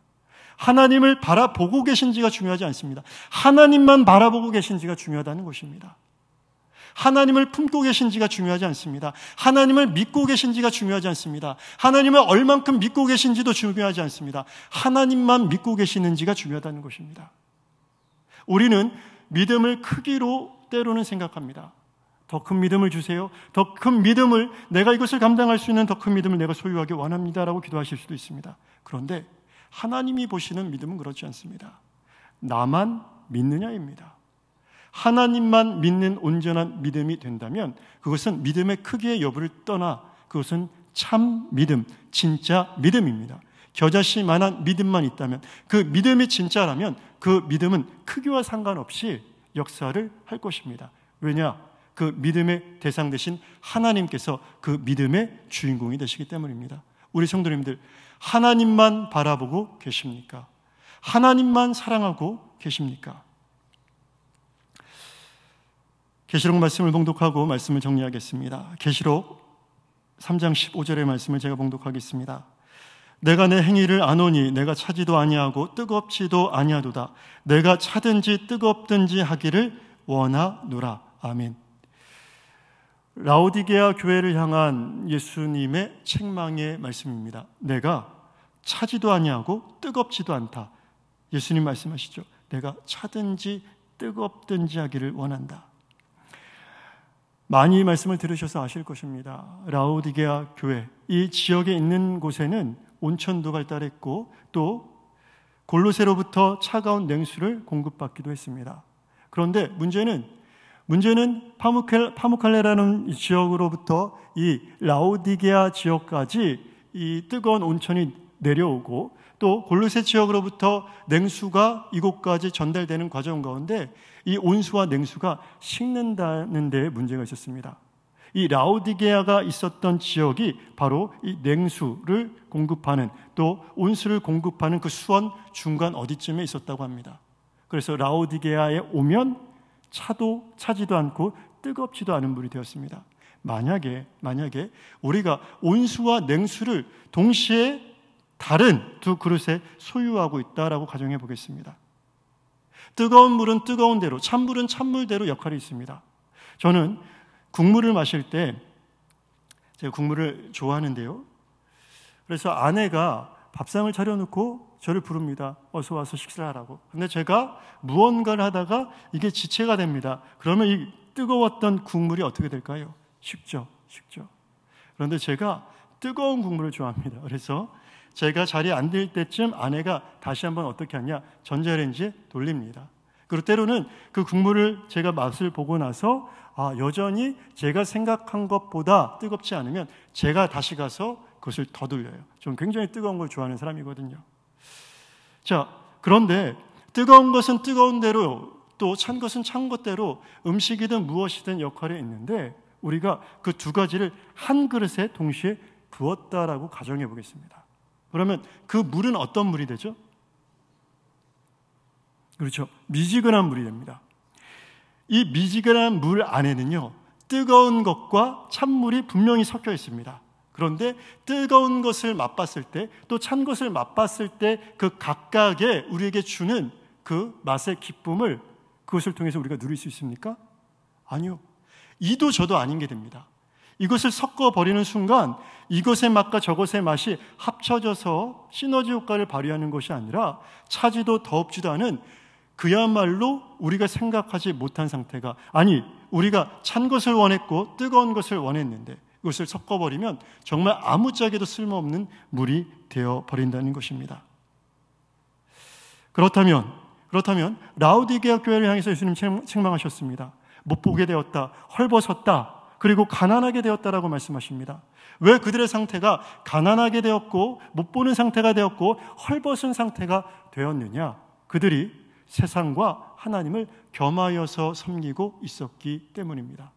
하나님을 바라보고 계신지가 중요하지 않습니다. 하나님만 바라보고 계신지가 중요하다는 것입니다. 하나님을 품고 계신지가 중요하지 않습니다. 하나님을 믿고 계신지가 중요하지 않습니다. 하나님을 얼만큼 믿고 계신지도 중요하지 않습니다. 하나님만 믿고 계시는지가 중요하다는 것입니다. 우리는 믿음을 크기로 때로는 생각합니다. 더큰 믿음을 주세요. 더 큰 믿음을, 내가 이것을 감당할 수 있는 더 큰 믿음을 내가 소유하기 원합니다. 라고 기도하실 수도 있습니다. 그런데 하나님이 보시는 믿음은 그렇지 않습니다. 나만 믿느냐입니다. 하나님만 믿는 온전한 믿음이 된다면 그것은 믿음의 크기의 여부를 떠나 그것은 참 믿음, 진짜 믿음입니다. 겨자씨만한 믿음만 있다면 그 믿음이 진짜라면 그 믿음은 크기와 상관없이 역사를 할 것입니다. 왜냐? 그 믿음의 대상 되신 하나님께서 그 믿음의 주인공이 되시기 때문입니다. 우리 성도님들, 하나님만 바라보고 계십니까? 하나님만 사랑하고 계십니까? 계시록 말씀을 봉독하고 말씀을 정리하겠습니다. 계시록 3장 15절의 말씀을 제가 봉독하겠습니다. 내가 내 행위를 안오니 내가 차지도 아니하고 뜨겁지도 아니하도다. 내가 차든지 뜨겁든지 하기를 원하노라. 아멘. 라오디게아 교회를 향한 예수님의 책망의 말씀입니다. 내가 차지도 아니하고 뜨겁지도 않다. 예수님 말씀하시죠. 내가 차든지 뜨겁든지 하기를 원한다. 많이 말씀을 들으셔서 아실 것입니다. 라오디게아 교회 이 지역에 있는 곳에는 온천도 발달했고 또 골로새로부터 차가운 냉수를 공급받기도 했습니다. 그런데 문제는 문제는 파무칼레, 라는 지역으로부터 이라우디게아 지역까지 이 뜨거운 온천이 내려오고 또골로세 지역으로부터 냉수가 이곳까지 전달되는 과정 가운데 이 온수와 냉수가 식는다는 데 문제가 있었습니다. 이라우디게아가 있었던 지역이 바로 이 냉수를 공급하는 또 온수를 공급하는 그 수원 중간 어디쯤에 있었다고 합니다. 그래서 라우디게아에 오면 차도 차지도 않고 뜨겁지도 않은 물이 되었습니다. 만약에 만약에 우리가 온수와 냉수를 동시에 다른 두 그릇에 소유하고 있다라고 가정해 보겠습니다. 뜨거운 물은 뜨거운 대로, 찬물은 찬물대로 역할이 있습니다. 저는 국물을 마실 때 제가 국물을 좋아하는데요. 그래서 아내가 밥상을 차려놓고 저를 부릅니다. 어서 와서 식사를 하라고. 근데 제가 무언가를 하다가 이게 지체가 됩니다. 그러면 이 뜨거웠던 국물이 어떻게 될까요? 식죠. 식죠. 그런데 제가 뜨거운 국물을 좋아합니다. 그래서 제가 자리에 앉을 때쯤 아내가 다시 한번 어떻게 하냐? 전자레인지에 돌립니다. 그리고 때로는 그 국물을 제가 맛을 보고 나서 아, 여전히 제가 생각한 것보다 뜨겁지 않으면 제가 다시 가서 그것을 더 돌려요. 저는 굉장히 뜨거운 걸 좋아하는 사람이거든요. 자, 그런데 뜨거운 것은 뜨거운 대로 또 찬 것은 찬 것대로 음식이든 무엇이든 역할이 있는데 우리가 그 두 가지를 한 그릇에 동시에 부었다라고 가정해 보겠습니다. 그러면 그 물은 어떤 물이 되죠? 그렇죠. 미지근한 물이 됩니다. 이 미지근한 물 안에는요, 뜨거운 것과 찬물이 분명히 섞여 있습니다. 그런데 뜨거운 것을 맛봤을 때 또 찬 것을 맛봤을 때 그각각의 우리에게 주는 그 맛의 기쁨을 그것을 통해서 우리가 누릴 수 있습니까? 아니요. 이도 저도 아닌 게 됩니다. 이것을 섞어 버리는 순간 이것의 맛과 저것의 맛이 합쳐져서 시너지 효과를 발휘하는 것이 아니라 차지도 더없지도 않은 그야말로 우리가 생각하지 못한 상태가 아니 우리가 찬 것을 원했고 뜨거운 것을 원했는데 이것을 섞어버리면 정말 아무짝에도 쓸모없는 물이 되어 버린다는 것입니다. 그렇다면, 그렇다면, 라우디게아 교회를 향해서 예수님 책망하셨습니다. 못 보게 되었다, 헐벗었다, 그리고 가난하게 되었다라고 말씀하십니다. 왜 그들의 상태가 가난하게 되었고, 못 보는 상태가 되었고, 헐벗은 상태가 되었느냐? 그들이 세상과 하나님을 겸하여서 섬기고 있었기 때문입니다.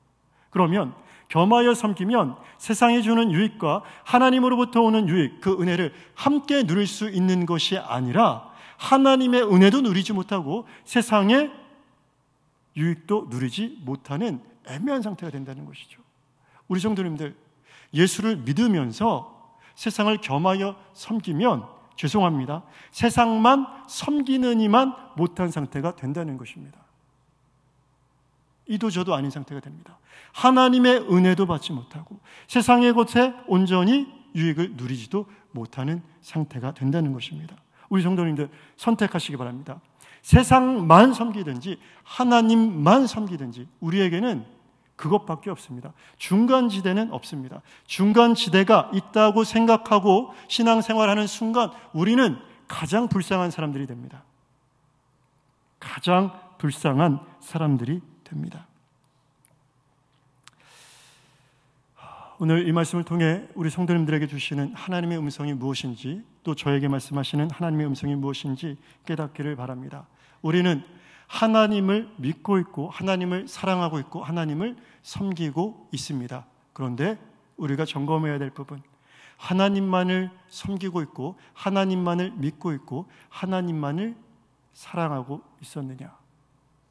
그러면 겸하여 섬기면 세상이 주는 유익과 하나님으로부터 오는 유익, 그 은혜를 함께 누릴 수 있는 것이 아니라 하나님의 은혜도 누리지 못하고 세상의 유익도 누리지 못하는 애매한 상태가 된다는 것이죠. 우리 성도님들, 예수를 믿으면서 세상을 겸하여 섬기면 죄송합니다. 세상만 섬기는 이만 못한 상태가 된다는 것입니다. 이도 저도 아닌 상태가 됩니다. 하나님의 은혜도 받지 못하고 세상의 것에 온전히 유익을 누리지도 못하는 상태가 된다는 것입니다. 우리 성도님들 선택하시기 바랍니다. 세상만 섬기든지 하나님만 섬기든지 우리에게는 그것밖에 없습니다. 중간 지대는 없습니다. 중간 지대가 있다고 생각하고 신앙생활하는 순간 우리는 가장 불쌍한 사람들이 됩니다. 가장 불쌍한 사람들이 됩니다. 오늘 이 말씀을 통해 우리 성도님들에게 주시는 하나님의 음성이 무엇인지 또 저에게 말씀하시는 하나님의 음성이 무엇인지 깨닫기를 바랍니다. 우리는 하나님을 믿고 있고 하나님을 사랑하고 있고 하나님을 섬기고 있습니다. 그런데 우리가 점검해야 될 부분 하나님만을 섬기고 있고 하나님만을 믿고 있고 하나님만을 사랑하고 있었느냐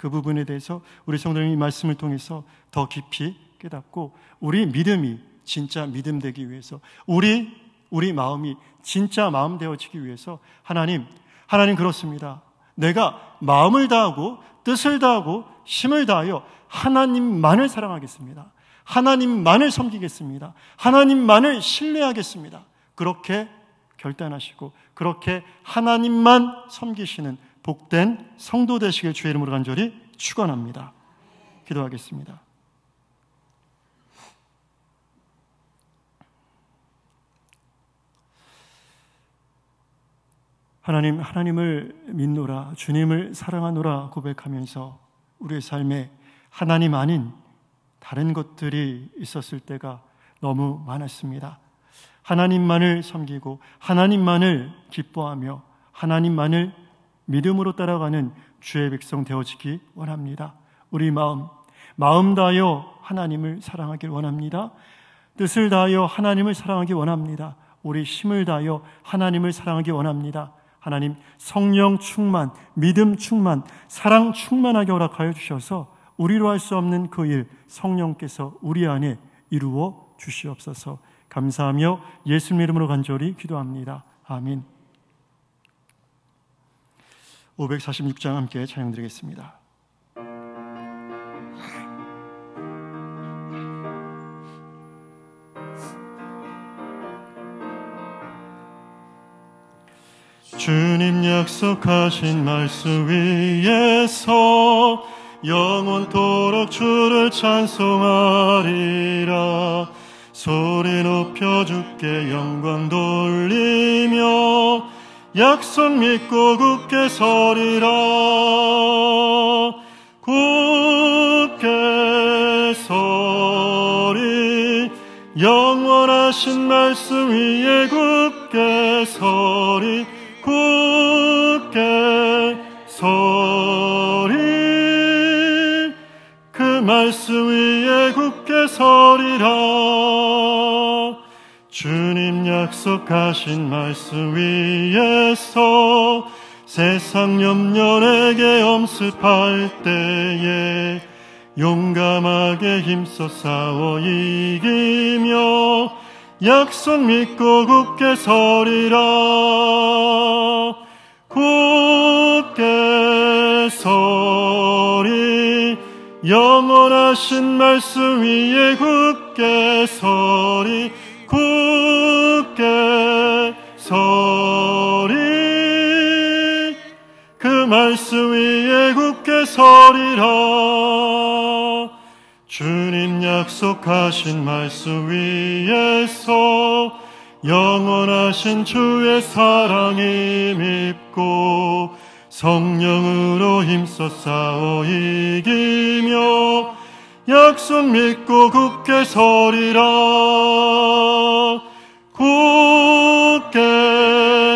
그 부분에 대해서 우리 성도님이 말씀을 통해서 더 깊이 깨닫고 우리 믿음이 진짜 믿음 되기 위해서 우리 우리 마음이 진짜 마음 되어지기 위해서 하나님 하나님 그렇습니다. 내가 마음을 다하고 뜻을 다하고 힘을 다하여 하나님만을 사랑하겠습니다. 하나님만을 섬기겠습니다. 하나님만을 신뢰하겠습니다. 그렇게 결단하시고 그렇게 하나님만 섬기시는 복된 성도 되시길 주의 이름으로 간절히 축원합니다. 기도하겠습니다. 하나님, 하나님을 믿노라, 주님을 사랑하노라 고백하면서 우리의 삶에 하나님 아닌 다른 것들이 있었을 때가 너무 많았습니다. 하나님만을 섬기고, 하나님만을 기뻐하며, 하나님만을 믿음으로 따라가는 주의 백성 되어지기 원합니다. 우리 마음, 마음 다하여 하나님을 사랑하길 원합니다. 뜻을 다하여 하나님을 사랑하기 원합니다. 우리 힘을 다하여 하나님을 사랑하기 원합니다. 하나님 성령 충만, 믿음 충만, 사랑 충만하게 허락하여 주셔서 우리로 할 수 없는 그 일 성령께서 우리 안에 이루어 주시옵소서. 감사하며 예수 이름으로 간절히 기도합니다. 아멘. 546장 함께 찬양드리겠습니다. 주님 약속하신 말씀 위에서 영원토록 주를 찬송하리라 소리 높여 주께 영광 돌리며 약속 믿고 굳게 서리라 굳게 서리 영원하신 말씀 위에 굳게 서리 굳게 서리 그 말씀 위에 굳게 서리라 주님 약속하신 말씀 위에서 세상 염려에게 엄습할 때에 용감하게 힘써 싸워 이기며 약속 믿고 굳게 서리라 굳게 서리 영원하신 말씀 위에 굳게 서리 그 말씀 위에 굳게 서리라 주님 약속하신 말씀 위에서 영원하신 주의 사랑이 믿고 성령으로 힘써 싸워 이기며 약속 믿고 굳게 서리라 굳게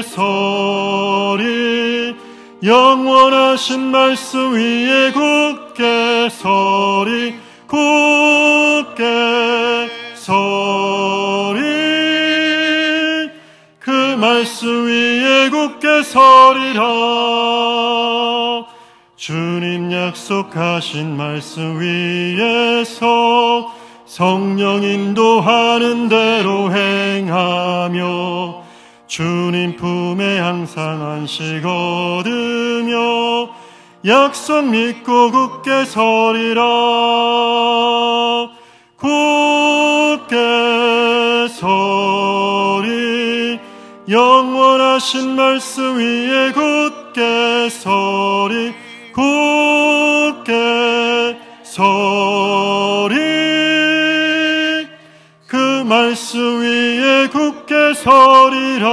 서리 영원하신 말씀 위에 굳게 서리 굳게 서리 그 말씀 위에 굳게 서리라 주님 약속하신 말씀 위에서 성령 인도하는 대로 행하며 주님 품에 항상 안식 얻으며 약속 믿고 굳게 서리라 굳게 서리 영원하신 말씀 위에 굳게 서리 굳게 서리 그 말씀 위에 굳게 서리라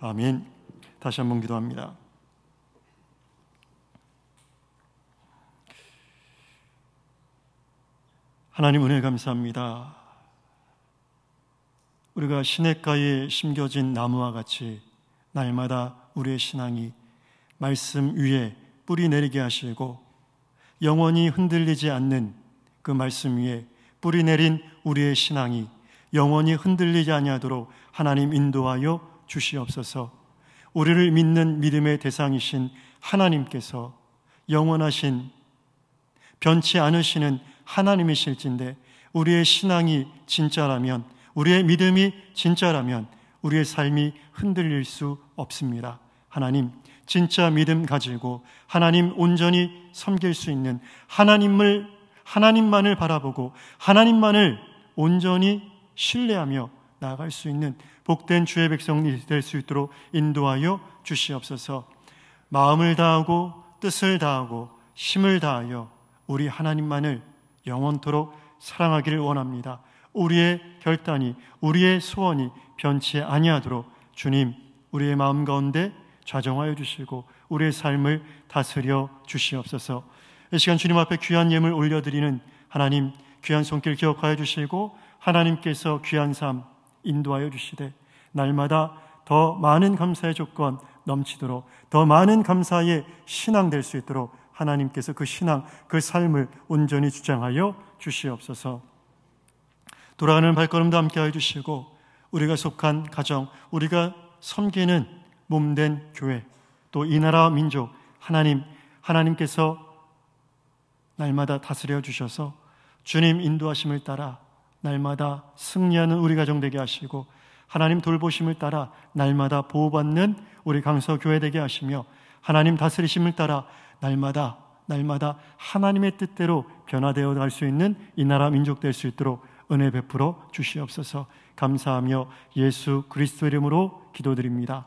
아멘 다시 한번 기도합니다 하나님 은혜 감사합니다 우리가 시냇가에 심겨진 나무와 같이 날마다 우리의 신앙이 말씀 위에 뿌리 내리게 하시고 영원히 흔들리지 않는 그 말씀 위에 뿌리 내린 우리의 신앙이 영원히 흔들리지 아니하도록 하나님 인도하여 주시옵소서. 우리를 믿는 믿음의 대상이신 하나님께서 영원하신 변치 않으시는 하나님이실진데 우리의 신앙이 진짜라면 우리의 믿음이 진짜라면 우리의 삶이 흔들릴 수 없습니다. 하나님 진짜 믿음 가지고 하나님 온전히 섬길 수 있는 하나님을 하나님만을 바라보고 하나님만을 온전히 신뢰하며 나아갈 수 있는 복된 주의 백성이 될 수 있도록 인도하여 주시옵소서. 마음을 다하고 뜻을 다하고 힘을 다하여 우리 하나님만을 영원토록 사랑하기를 원합니다. 우리의 결단이 우리의 소원이 변치 아니하도록 주님 우리의 마음 가운데 좌정하여 주시고 우리의 삶을 다스려 주시옵소서. 이 시간 주님 앞에 귀한 예물 올려드리는 하나님 귀한 손길 기억하여 주시고 하나님께서 귀한 삶 인도하여 주시되 날마다 더 많은 감사의 조건 넘치도록 더 많은 감사의 신앙 될 수 있도록 하나님께서 그 신앙 그 삶을 온전히 주장하여 주시옵소서. 돌아가는 발걸음도 함께하여 주시고 우리가 속한 가정 우리가 섬기는 몸된 교회, 또 이 나라 민족, 하나님, 하나님께서 날마다 다스려 주셔서 주님 인도하심을 따라 날마다 승리하는 우리 가정 되게 하시고 하나님 돌보심을 따라 날마다 보호받는 우리 강서 교회 되게 하시며 하나님 다스리심을 따라 날마다 날마다 하나님의 뜻대로 변화되어 갈 수 있는 이 나라 민족 될 수 있도록 은혜 베풀어 주시옵소서 감사하며 예수 그리스도 이름으로 기도드립니다.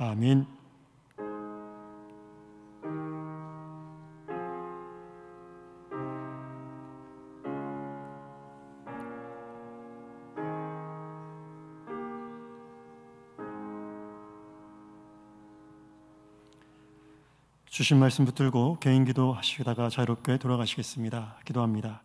아멘 주신 말씀 붙들고 개인 기도 하시다가 자유롭게 돌아가시겠습니다. 기도합니다.